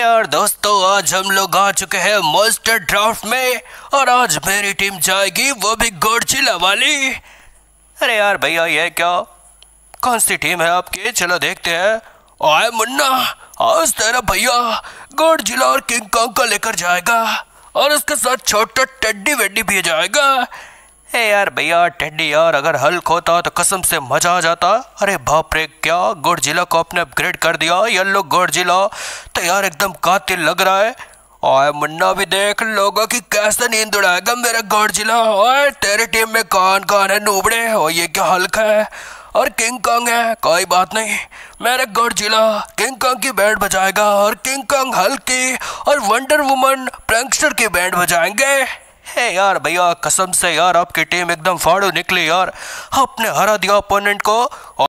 यार दोस्तों आज हम लोग आ चुके हैं मोस्टर ड्राफ्ट में और आज मेरी टीम जाएगी वो भी गोडचिला वाली अरे यार भैया ये क्या कौन सी टीम है आपकी चलो देखते हैं आए मुन्ना आज तेरा भैया गोडजिला और किंग कॉन्ग का लेकर जाएगा और उसके साथ छोटा टड्डी वेड्डी भी जाएगा ए यार भैया टेडी यार अगर हल्क होता तो कसम से मजा आ जाता अरे बाप रे क्या जिला को अपने अपग्रेड कर दिया येल्लो जिला तो यार एकदम कातिल लग रहा है ओए मुन्ना भी देख लोगों की कैसे नींद उड़ाएगा मेरा जिला और तेरे टीम में कौन कौन है नूबड़े और ये क्या हल्क है और किंग कॉन्ग है कोई बात नहीं मेरा जिला किंग कॉन्ग की बैंड बजाएगा और किंग कॉन्ग हल्की और वंडर वुमन प्रैंकस्टर की बैंड बजाएंगे है यार भैया कसम से यार आपकी टीम एकदम फाड़ू निकली यार आपने हरा दिया अपोनेंट को